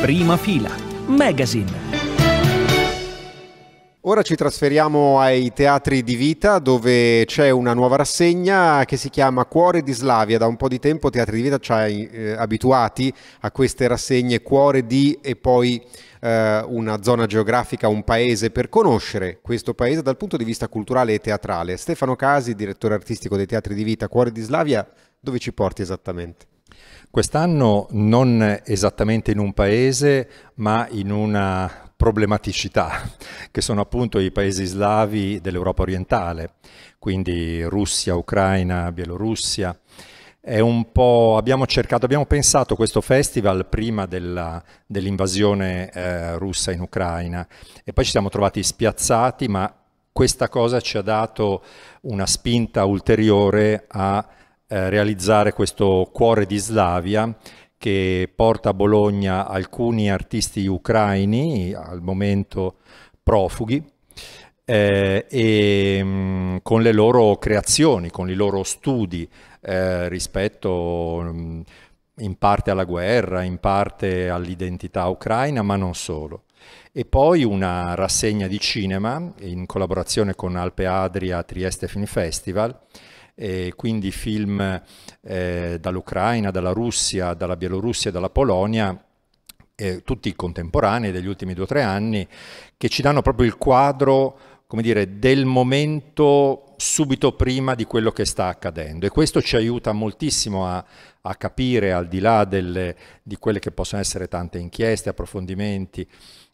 Prima fila. Magazine. Ora ci trasferiamo ai teatri di vita dove c'è una nuova rassegna che si chiama Cuore di Slavia. Da un po' di tempo Teatri di Vita ci ha eh, abituati a queste rassegne Cuore di e poi eh, una zona geografica, un paese, per conoscere questo paese dal punto di vista culturale e teatrale. Stefano Casi, direttore artistico dei Teatri di Vita Cuore di Slavia, dove ci porti esattamente? Quest'anno non esattamente in un paese, ma in una problematicità, che sono appunto i paesi slavi dell'Europa orientale, quindi Russia, Ucraina, Bielorussia. abbiamo cercato, abbiamo pensato questo festival prima dell'invasione eh, russa in Ucraina e poi ci siamo trovati spiazzati, ma questa cosa ci ha dato una spinta ulteriore a eh, realizzare questo cuore di Slavia che porta a Bologna alcuni artisti ucraini, al momento profughi, eh, e mh, mm, con le loro creazioni, con i loro studi eh, rispetto mh, mm, in parte alla guerra, in parte all'identità ucraina, ma non solo. E poi una rassegna di cinema in collaborazione con Alpe Adria Trieste Film Festival, e quindi film eh, dall'Ucraina, dalla Russia, dalla Bielorussia, e dalla Polonia, eh, tutti contemporanei degli ultimi due o tre anni, che ci danno proprio il quadro come dire, del momento subito prima di quello che sta accadendo e questo ci aiuta moltissimo a, a capire al di là delle, di quelle che possono essere tante inchieste, approfondimenti,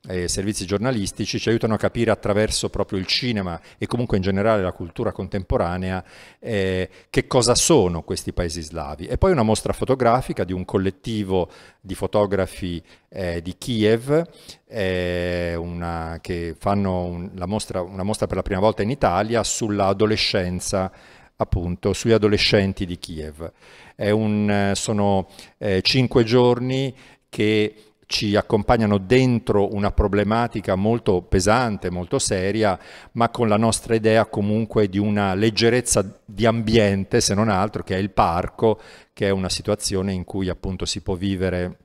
eh, servizi giornalistici, ci aiutano a capire attraverso proprio il cinema e comunque in generale la cultura contemporanea eh, che cosa sono questi paesi slavi. E poi una mostra fotografica di un collettivo di fotografi eh, di Kiev eh, una, che fanno un, mostra, una mostra per la prima volta in Italia sull'adolescenza appunto sugli adolescenti di Kiev. Un, eh, sono eh, cinque giorni che ci accompagnano dentro una problematica molto pesante, molto seria, ma con la nostra idea comunque di una leggerezza di ambiente, se non altro, che è il parco, che è una situazione in cui appunto si può vivere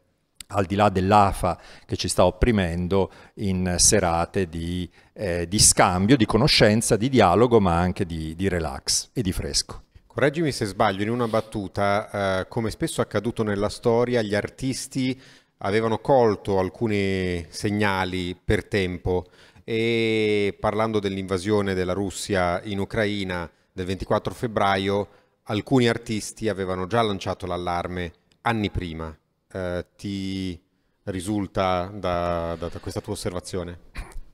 al di là dell'AFA che ci sta opprimendo, in serate di, eh, di scambio, di conoscenza, di dialogo, ma anche di, di relax e di fresco. Correggimi se sbaglio, in una battuta, eh, come spesso è accaduto nella storia, gli artisti avevano colto alcuni segnali per tempo e parlando dell'invasione della Russia in Ucraina del 24 febbraio, alcuni artisti avevano già lanciato l'allarme anni prima eh, ti risulta da, da, da questa tua osservazione?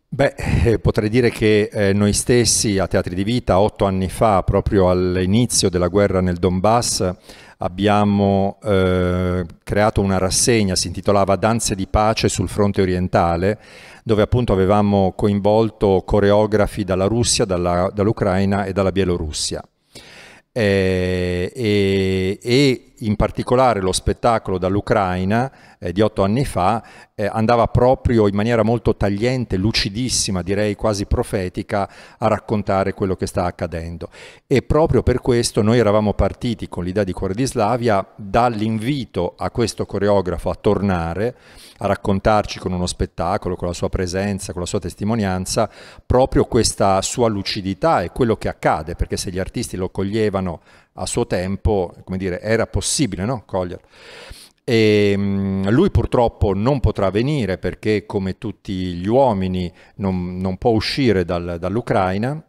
Beh, eh, potrei dire che eh, noi stessi a Teatri di Vita, otto anni fa, proprio all'inizio della guerra nel Donbass, abbiamo eh, creato una rassegna, si intitolava Danze di pace sul fronte orientale, dove appunto avevamo coinvolto coreografi dalla Russia, dall'Ucraina e dalla Bielorussia. Eh, e, e in particolare lo spettacolo dall'Ucraina eh, di otto anni fa eh, andava proprio in maniera molto tagliente, lucidissima, direi quasi profetica, a raccontare quello che sta accadendo. E proprio per questo noi eravamo partiti con l'idea di Cuore di Slavia dall'invito a questo coreografo a tornare, a raccontarci con uno spettacolo, con la sua presenza, con la sua testimonianza, proprio questa sua lucidità e quello che accade, perché se gli artisti lo coglievano a suo tempo, come dire, era possibile no? coglierlo. E ehm, lui purtroppo non potrà venire perché come tutti gli uomini non, non può uscire dal, dall'Ucraina,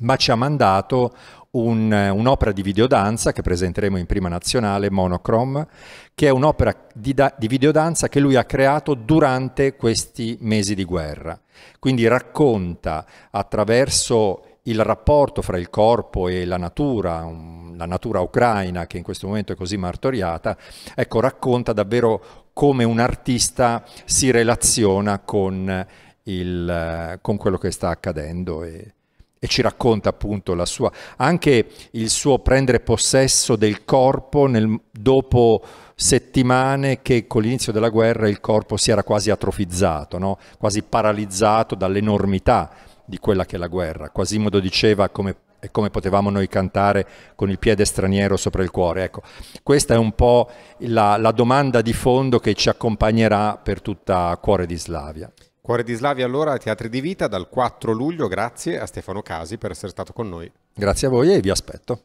ma ci ha mandato un, un'opera di videodanza che presenteremo in prima nazionale, Monochrome, che è un'opera di, da, di videodanza che lui ha creato durante questi mesi di guerra. Quindi racconta attraverso il rapporto fra il corpo e la natura, un la natura ucraina che in questo momento è così martoriata, ecco, racconta davvero come un artista si relaziona con, il, con quello che sta accadendo. E, e ci racconta appunto la sua, anche il suo prendere possesso del corpo nel, dopo settimane che con l'inizio della guerra il corpo si era quasi atrofizzato, no? quasi paralizzato dall'enormità di quella che è la guerra. Quasimodo diceva come e come potevamo noi cantare con il piede straniero sopra il cuore. Ecco, questa è un po' la, la domanda di fondo che ci accompagnerà per tutta Cuore di Slavia. Cuore di Slavia allora, Teatri di Vita, dal 4 luglio, grazie a Stefano Casi per essere stato con noi. Grazie a voi e vi aspetto.